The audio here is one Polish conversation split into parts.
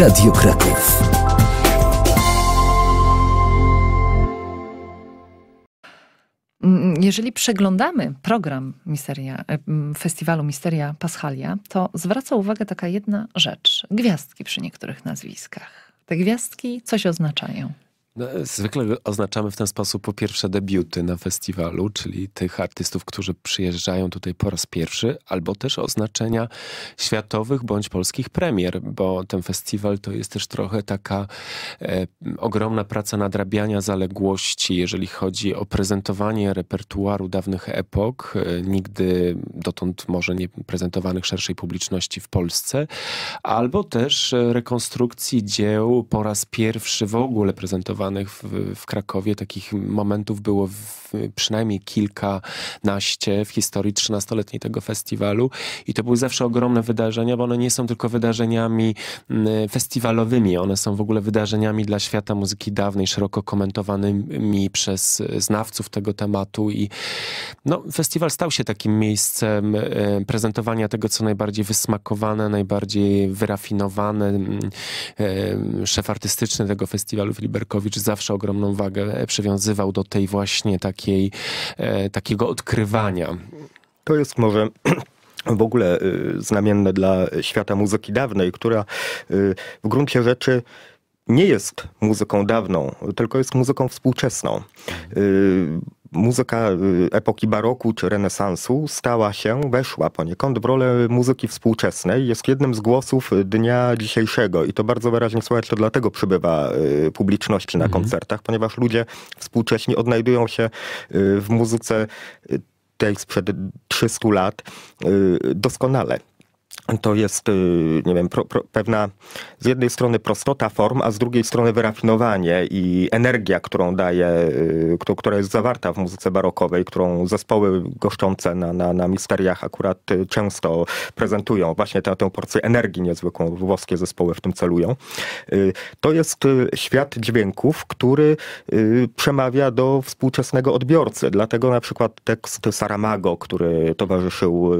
Radio Kraków. Mm, jeżeli przeglądamy program Misteria, e, festiwalu Misteria Paschalia, to zwraca uwagę taka jedna rzecz. Gwiazdki przy niektórych nazwiskach. Te gwiazdki coś oznaczają. No, zwykle oznaczamy w ten sposób po pierwsze debiuty na festiwalu, czyli tych artystów, którzy przyjeżdżają tutaj po raz pierwszy, albo też oznaczenia światowych bądź polskich premier, bo ten festiwal to jest też trochę taka e, ogromna praca nadrabiania zaległości, jeżeli chodzi o prezentowanie repertuaru dawnych epok, e, nigdy dotąd może nie prezentowanych szerszej publiczności w Polsce, albo też rekonstrukcji dzieł po raz pierwszy w ogóle prezentowanych zorganizowanych w, w Krakowie. Takich momentów było w, przynajmniej kilkanaście w historii 13-letniej tego festiwalu i to były zawsze ogromne wydarzenia, bo one nie są tylko wydarzeniami mm, festiwalowymi, one są w ogóle wydarzeniami dla świata muzyki dawnej, szeroko komentowanymi przez znawców tego tematu i no, festiwal stał się takim miejscem e, prezentowania tego, co najbardziej wysmakowane, najbardziej wyrafinowane. Mm, e, szef artystyczny tego festiwalu, Filiberkowicz, Bukowicz zawsze ogromną wagę przywiązywał do tej właśnie takiej, e, takiego odkrywania. To jest może w ogóle y, znamienne dla świata muzyki dawnej, która y, w gruncie rzeczy nie jest muzyką dawną, tylko jest muzyką współczesną. Y, muzyka y, epoki baroku czy renesansu stała się, weszła poniekąd w rolę muzyki współczesnej. Jest jednym z głosów dnia dzisiejszego i to bardzo wyraźnie słychać, to dlatego przybywa y, publiczności na mhm. koncertach, ponieważ ludzie współcześni odnajdują się y, w muzyce tej sprzed 300 lat doskonale to jest, y, nie wiem, pro, pro, pewna z jednej strony prostota form, a z drugiej strony wyrafinowanie i energia, którą daje, y, kto, która jest zawarta w muzyce barokowej, którą zespoły goszczące na, na, na misteriach akurat y, często prezentują. Właśnie tę, tę porcję energii niezwykłą włoskie zespoły w tym celują. To jest świat dźwięków, który przemawia do współczesnego odbiorcy. Dlatego na przykład tekst Saramago, który towarzyszył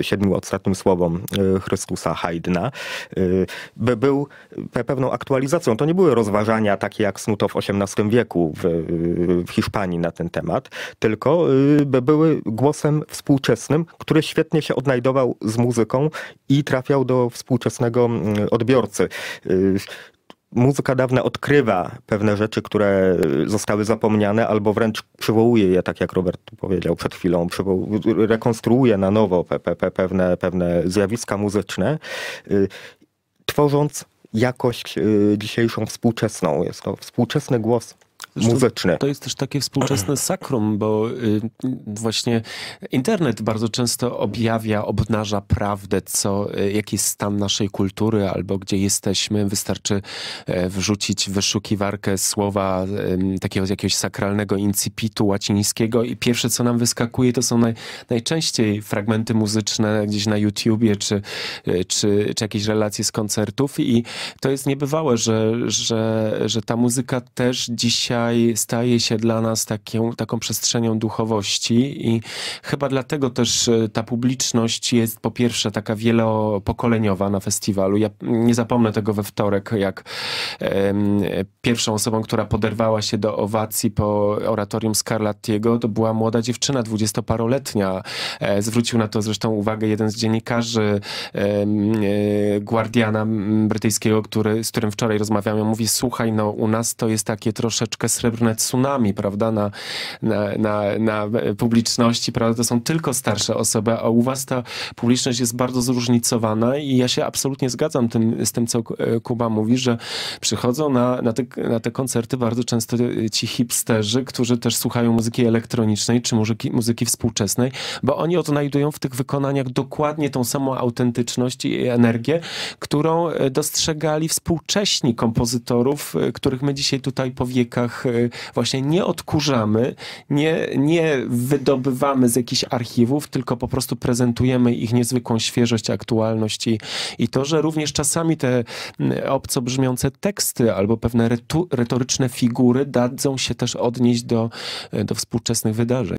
siedmiu ostatnim słowom, drogą y, Chrystusa Haydna, y, był pewną aktualizacją. To nie były rozważania takie jak snuto w XVIII wieku w, w Hiszpanii na ten temat, tylko y, by były głosem współczesnym, który świetnie się odnajdował z muzyką i trafiał do współczesnego odbiorcy muzyka dawna odkrywa pewne rzeczy, które zostały zapomniane, albo wręcz przywołuje je, tak jak Robert powiedział przed chwilą, rekonstruuje na nowo pe pe pewne, pewne zjawiska muzyczne, y, tworząc jakość y, dzisiejszą współczesną. Jest to współczesny głos muzyczne. To jest też takie współczesne sakrum, bo y, właśnie internet bardzo często objawia, obnaża prawdę, co, y, jaki jest stan naszej kultury albo gdzie jesteśmy. Wystarczy e, wrzucić wyszukiwarkę słowa takiego jakiegoś sakralnego incipitu łacińskiego i pierwsze, co nam wyskakuje, to są naj, najczęściej fragmenty muzyczne gdzieś na YouTubie czy, y, czy, czy jakieś relacje z koncertów i to jest niebywałe, że, że, że ta muzyka też dzisiaj staje się dla nas taką, taką przestrzenią duchowości i chyba dlatego też e, ta publiczność jest po pierwsze taka wielopokoleniowa na festiwalu. Ja nie zapomnę tego we wtorek, jak um, pierwszą osobą, która poderwała się do owacji po oratorium Scarlattiego, to była młoda dziewczyna, dwudziestoparoletnia. E, zwrócił na to zresztą uwagę jeden z dziennikarzy e, e, Guardiana brytyjskiego, który, z którym wczoraj rozmawiałem. Mówi, słuchaj, no u nas to jest takie troszeczkę srebrne tsunami, prawda, na, na, na, na publiczności, prawda, to są tylko starsze osoby, a u was ta publiczność jest bardzo zróżnicowana i ja się absolutnie zgadzam tym, z tym, co e, Kuba mówi, że przychodzą na, na, te, na te koncerty bardzo często ci hipsterzy, którzy też słuchają muzyki elektronicznej czy muzyki, muzyki współczesnej, bo oni odnajdują w tych wykonaniach dokładnie tą samą autentyczność i energię, którą e, dostrzegali współcześni kompozytorów, e, których my dzisiaj tutaj po wiekach Y, właśnie nie odkurzamy, nie, nie wydobywamy z jakichś archiwów, tylko po prostu prezentujemy ich niezwykłą świeżość, aktualność i, i to, że również czasami te mm, obco brzmiące teksty albo pewne retoryczne figury dadzą się też odnieść do, y, do współczesnych wydarzeń.